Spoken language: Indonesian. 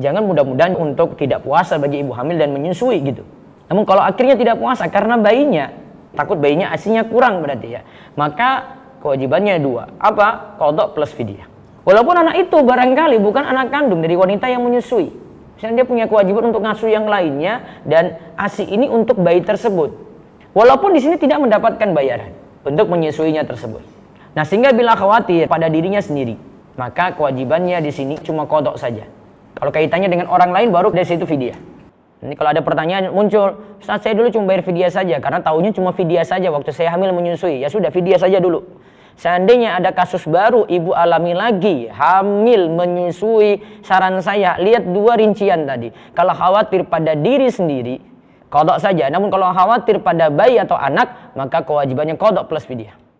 jangan mudah-mudahan untuk tidak puasa bagi ibu hamil dan menyusui gitu. Namun kalau akhirnya tidak puasa karena bayinya takut bayinya asinya kurang berarti ya. Maka kewajibannya dua, apa? Kodok plus fidyah. Walaupun anak itu barangkali bukan anak kandung dari wanita yang menyusui. Misalnya dia punya kewajiban untuk ngasuh yang lainnya dan asi ini untuk bayi tersebut. Walaupun di sini tidak mendapatkan bayaran untuk menyusuinya tersebut. Nah, sehingga bila khawatir pada dirinya sendiri, maka kewajibannya di sini cuma kodok saja. Kalau kaitannya dengan orang lain baru dari situ vidya. Ini kalau ada pertanyaan muncul, saat saya dulu cuma bayar vidya saja karena tahunya cuma vidya saja waktu saya hamil menyusui. Ya sudah vidya saja dulu. Seandainya ada kasus baru ibu alami lagi hamil menyusui, saran saya lihat dua rincian tadi. Kalau khawatir pada diri sendiri, kodok saja. Namun kalau khawatir pada bayi atau anak, maka kewajibannya kodok plus vidya.